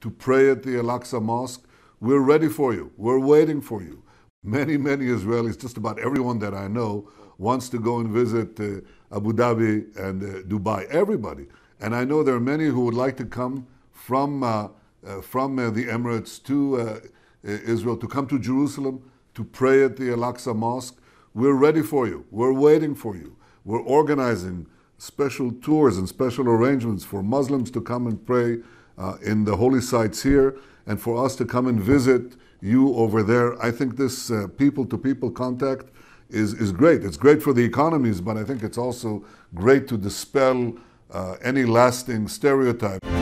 to pray at the Al Aqsa Mosque. We're ready for you. We're waiting for you. Many, many Israelis, just about everyone that I know, wants to go and visit uh, Abu Dhabi and uh, Dubai. Everybody. And I know there are many who would like to come from, uh, uh from uh, the Emirates to uh, Israel, to come to Jerusalem to pray at the Al Aqsa Mosque. We're ready for you. We're waiting for you. We're organizing special tours and special arrangements for Muslims to come and pray uh, in the holy sites here and for us to come and visit you over there. I think this people to people contact is, is great. It's great for the economies, but I think it's also great to dispel uh, any lasting stereotype.